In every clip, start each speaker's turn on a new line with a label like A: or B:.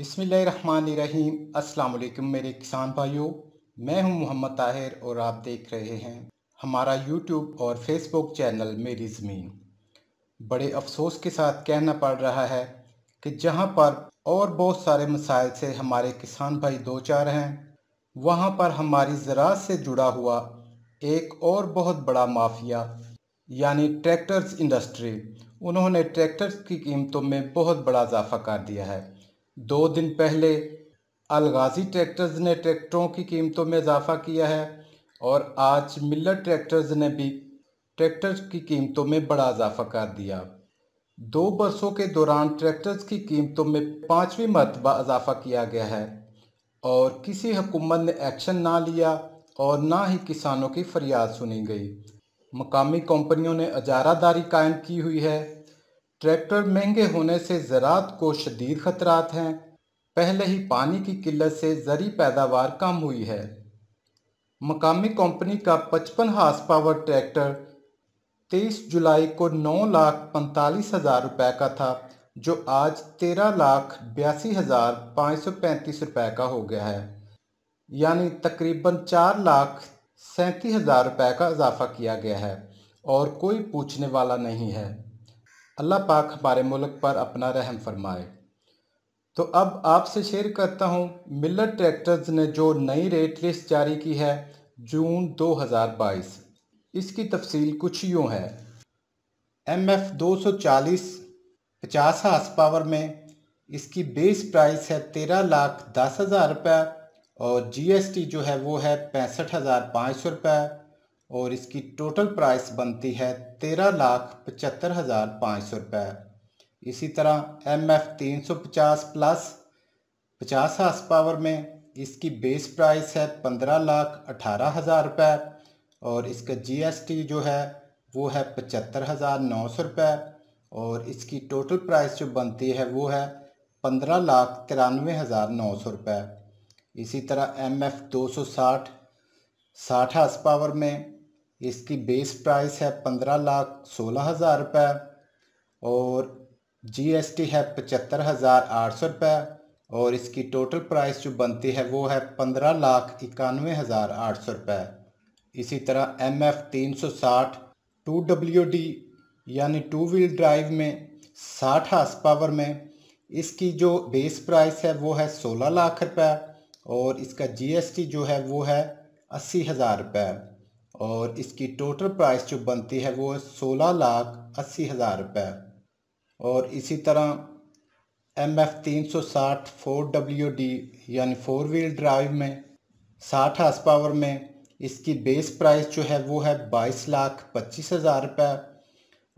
A: बिसमीम अस्सलाम मेरे किसान भाइयों मैं हूं मोहम्मद ताहिर और आप देख रहे हैं हमारा यूट्यूब और फेसबुक चैनल मेरी ज़मीन बड़े अफसोस के साथ कहना पड़ रहा है कि जहां पर और बहुत सारे मसाइल से हमारे किसान भाई दो चार हैं वहां पर हमारी ज़रात से जुड़ा हुआ एक और बहुत बड़ा माफिया यानी ट्रैक्टर्स इंडस्ट्री उन्होंने ट्रैक्टर्स की कीमतों में बहुत बड़ा इजाफा कर दिया है दो दिन पहले अलगाजी ट्रैक्टर्स ने ट्रैक्टरों की कीमतों में इजाफा किया है और आज मिलर ट्रैक्टर्स ने भी ट्रैक्टर की कीमतों में बड़ा इजाफा कर दिया दो बरसों के दौरान ट्रैक्टर्स की कीमतों में पाँचवीं मरतबा इजाफा किया गया है और किसी हुकूमत ने एक्शन ना लिया और ना ही किसानों की फरियाद सुनी गई मकामी कंपनियों ने अजारादारी कायम की हुई है ट्रैक्टर महंगे होने से ज़रात को शदीद खतरात हैं पहले ही पानी की किल्लत से ज़री पैदावार कम हुई है मकामी कंपनी का पचपन हार्स पावर ट्रैक्टर तेईस जुलाई को नौ लाख पैंतालीस हज़ार रुपये का था जो आज तेरह लाख बयासी हज़ार पाँच सौ पैंतीस रुपये का हो गया है यानी तकरीबन चार लाख सैंतीस हज़ार रुपये का इजाफा किया गया है और कोई पूछने वाला नहीं है अल्लाह पाक हमारे मुल्क पर अपना रहम फरमाए तो अब आपसे शेयर करता हूँ मिलर ट्रैक्टर्स ने जो नई रेट लिस्ट जारी की है जून 2022 इसकी तफसील कुछ यूँ है एम एफ दो सौ चालीस पचास हास पावर में इसकी बेस प्राइस है तेरह लाख दस हज़ार रुपये और जीएसटी जो है वो है पैंसठ हज़ार पाँच सौ रुपये और इसकी टोटल प्राइस बनती है तेरह लाख पचहत्तर हज़ार पाँच सौ रुपये इसी तरह एम एफ तीन सौ पचास प्लस पचास हाउस पावर में इसकी बेस प्राइस है पंद्रह लाख अठारह हज़ार रुपये और इसका जीएसटी जो है वो है पचहत्तर हज़ार नौ सौ रुपये और इसकी टोटल प्राइस जो बनती है वो है पंद्रह लाख तिरानवे हज़ार नौ सौ रुपये इसी तरह एम एफ दो सौ साठ साठ हाउस पावर में इसकी बेस प्राइस है पंद्रह लाख सोलह हज़ार रुपये और जीएसटी है पचहत्तर हज़ार आठ सौ रुपये और इसकी टोटल प्राइस जो बनती है वो है पंद्रह लाख इक्यानवे हज़ार आठ सौ रुपये इसी तरह एम एफ़ तीन सौ साठ टू डब्ल्यू डी यानी टू व्हील ड्राइव में साठ हार्स पावर में इसकी जो बेस प्राइस है वो है सोलह लाख रुपये और इसका जीएसटी जो है वो है अस्सी हज़ार रुपये और इसकी टोटल प्राइस जो बनती है वो सोलह लाख अस्सी हज़ार रुपये और इसी तरह एम एफ़ तीन सौ साठ फोर डब्ल्यू डी यानी फोर व्हील ड्राइव में साठ हाथ पावर में इसकी बेस प्राइस जो है वो है बाईस लाख पच्चीस हज़ार रुपये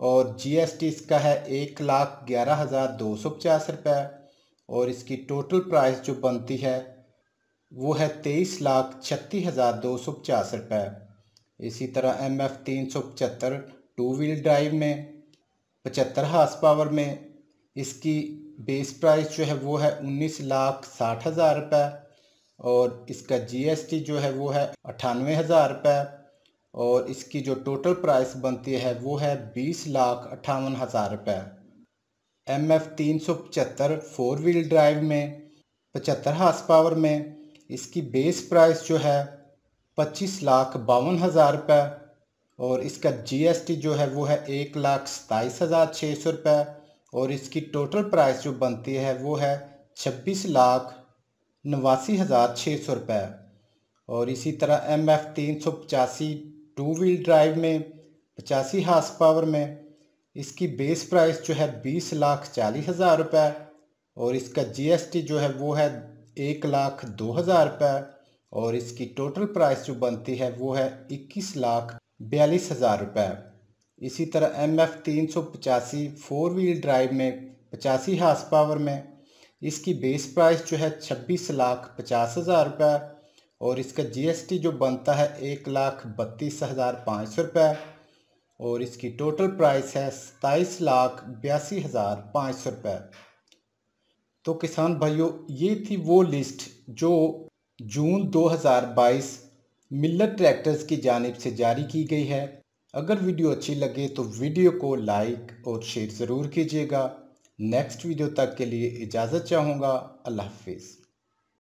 A: और जीएसटी इसका है एक लाख ग्यारह हज़ार दो सौ पचास रुपये और इसकी टोटल प्राइस जो बनती है वो है तेईस लाख छत्तीस हज़ार दो सौ पचास रुपये इसी तरह एम एफ तीन सौ पचहत्तर टू व्हील ड्राइव में पचहत्तर हार्स पावर में इसकी बेस प्राइस जो है वो है उन्नीस लाख साठ हज़ार रुपये और इसका जीएसटी जो है वो है अट्ठानवे हज़ार रुपये और इसकी जो टोटल प्राइस बनती है वो है बीस लाख अट्ठावन हज़ार रुपये एम एफ तीन सौ पचहत्तर फोर व्हील ड्राइव में पचहत्तर हार्स पावर में इसकी बेस प्राइस जो है पच्चीस लाख बावन हज़ार रुपये और इसका जीएसटी जो है वो है एक लाख सताईस हज़ार छः सौ रुपये और इसकी टोटल प्राइस जो बनती है वो है छब्बीस लाख नवासी हज़ार छः सौ रुपये और इसी तरह एम एफ़ तीन सौ पचासी टू व्हील ड्राइव में पचासी हार्स पावर में इसकी बेस प्राइस जो है बीस लाख चालीस हज़ार रुपये और इसका जीएसटी जो है वो है एक लाख दो हज़ार रुपये और इसकी टोटल प्राइस जो बनती है वो है इक्कीस लाख बयालीस हज़ार रुपये इसी तरह एम एफ तीन सौ पचासी फोर व्हील ड्राइव में पचासी हार्स पावर में इसकी बेस प्राइस जो है छब्बीस लाख पचास हज़ार रुपये और इसका जीएसटी जो बनता है एक लाख बत्तीस हज़ार पाँच सौ रुपये और इसकी टोटल प्राइस है सताईस लाख बयासी हज़ार पाँच सौ रुपये तो किसान भाइयों ये थी वो लिस्ट जो जून 2022 मिलर ट्रैक्टर्स की जानब से जारी की गई है अगर वीडियो अच्छी लगे तो वीडियो को लाइक और शेयर ज़रूर कीजिएगा नेक्स्ट वीडियो तक के लिए इजाज़त चाहूँगा अल्लाह हाफिज़